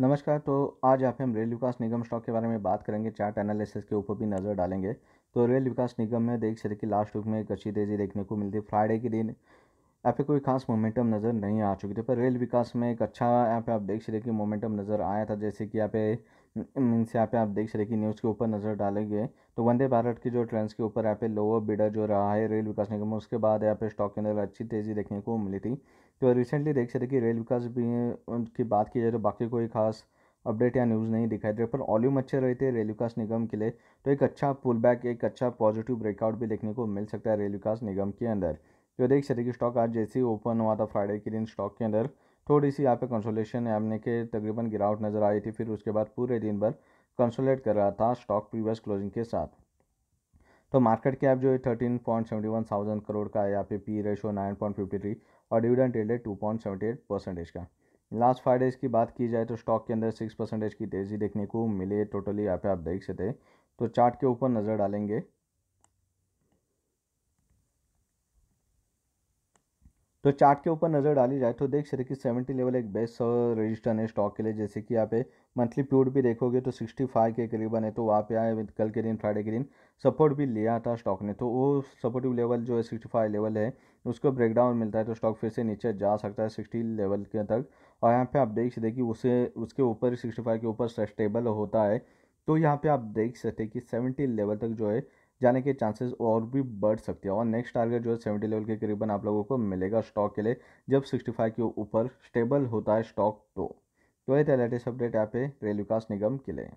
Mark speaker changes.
Speaker 1: नमस्कार तो आज आप हम रेल विकास निगम स्टॉक के बारे में बात करेंगे चार्ट एनालिसिस के ऊपर भी नज़र डालेंगे तो रेल विकास निगम में देख सकते कि लास्ट वीक में एक अच्छी तेज़ी देखने को मिलती है फ्राइडे के दिन यहाँ पे कोई खास मोमेंटम नज़र नहीं आ चुकी थी पर रेल विकास में एक अच्छा यहाँ पे आप देख सकते कि मोमेंटम नज़र आया था जैसे कि यहाँ पे मीन्स यहाँ पे आप देख सकते कि न्यूज़ के ऊपर नज़र डालेंगे तो वंदे भारत की जो ट्रेन के ऊपर यहाँ पे लोअर बिडर जो रहा है रेल विकास निगम उसके बाद यहाँ पे स्टॉक के अंदर अच्छी तेज़ी देखने को मिली थी तो रिसेंटली देख सकते कि रेल विकास भी की बात की जाए तो बाकी कोई खास अपडेट या न्यूज़ नहीं दिखाई दे रही पर वॉल्यूम अच्छे रहे थे रेल विकास निगम के लिए तो एक अच्छा पुल बैक एक अच्छा पॉजिटिव ब्रेकआउट भी देखने को मिल सकता है रेल विकास निगम के अंदर जो देख सकते कि स्टॉक आज जैसे ही ओपन हुआ था फ्राइडे के दिन स्टॉक के अंदर थोड़ी सी यहाँ पे कंसोलेशन यानी कि तकरीबन गिरावट नज़र आई थी फिर उसके बाद पूरे दिन भर कंसोलेट कर रहा था स्टॉक प्रीवियस क्लोजिंग के साथ तो मार्केट कैप जो है thirteen point seventy one thousand crore का है यहाँ पे P ratio nine point fifty three और dividend rate two point seventy eight percentage का लास्ट फाइव डेज़ की बात की जाए तो स्टॉक के अंदर सिक्स परसेंटेज की तेज़ी देखने को मिली टोटली यहाँ पे आप देख सकते तो चार्ट के ऊपर नज़र डालेंगे तो चार्ट के ऊपर नज़र डाली जाए तो देख सकते कि लेवल एक बेस्ट रजिस्टर है स्टॉक के लिए जैसे कि यहाँ पे मंथली प्यूड भी देखोगे तो सिक्सटी फाइव के करीबन है तो वहाँ पे आए कल के दिन फ्राइडे के दिन सपोर्ट भी लिया था स्टॉक ने तो वो सपोर्टिव लेवल जो है सिक्सटी फाइव लेवल है उसको ब्रेकडाउन मिलता है तो स्टॉक फिर से नीचे जा सकता है सिक्सटी लेवल के तक और यहाँ पर आप देख सकते कि उसे उसके ऊपर सिक्सटी के ऊपर स्टेबल होता है तो यहाँ पर आप देख सकते कि सेवेंटी लेवल तक जो है जाने के चांसेस और भी बढ़ सकते हैं और नेक्स्ट टारगेट जो है सेवेंटी लेवल के करीबन आप लोगों को मिलेगा स्टॉक के लिए जब सिक्सटी फाइव के ऊपर स्टेबल होता है स्टॉक तो, तो ये था लेटेस्ट अपडेट यहाँ पे रेल विकास निगम के लिए